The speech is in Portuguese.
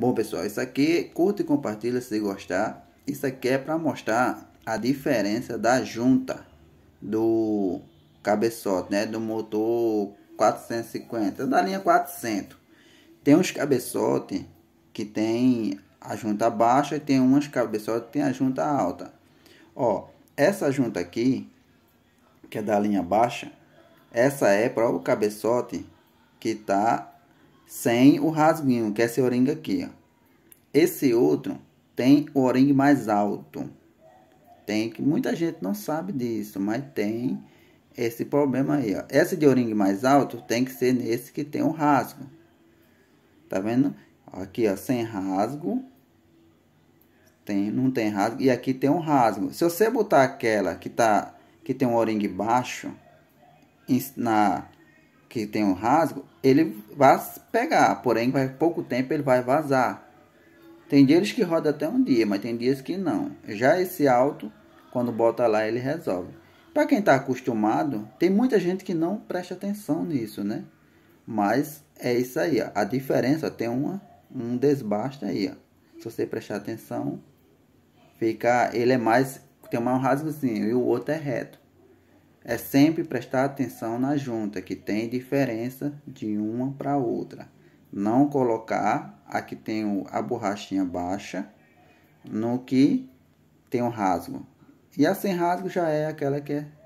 Bom, pessoal, isso aqui, curta e compartilha se gostar. Isso aqui é para mostrar a diferença da junta do cabeçote, né? Do motor 450, da linha 400. Tem uns cabeçotes que tem a junta baixa e tem uns cabeçotes que tem a junta alta. Ó, essa junta aqui, que é da linha baixa, essa é para o cabeçote que tá sem o rasguinho, que é esse o aqui, ó. Esse outro tem o o mais alto. Tem que muita gente não sabe disso, mas tem esse problema aí, ó. Esse de o mais alto tem que ser nesse que tem um rasgo. Tá vendo? Aqui, ó, sem rasgo. Tem, não tem rasgo. E aqui tem um rasgo. Se você botar aquela que tá que tem um o baixo na que tem um rasgo, ele vai pegar, porém vai pouco tempo ele vai vazar. Tem dias que roda até um dia, mas tem dias que não. Já esse alto, quando bota lá, ele resolve. Para quem está acostumado, tem muita gente que não presta atenção nisso, né? Mas é isso aí, ó. a diferença tem uma, um desbaste aí. Ó. Se você prestar atenção, fica, ele é mais, tem um rasgozinho e o outro é reto. É sempre prestar atenção na junta que tem diferença de uma para outra. Não colocar a que tem a borrachinha baixa no que tem um rasgo. E a sem rasgo já é aquela que é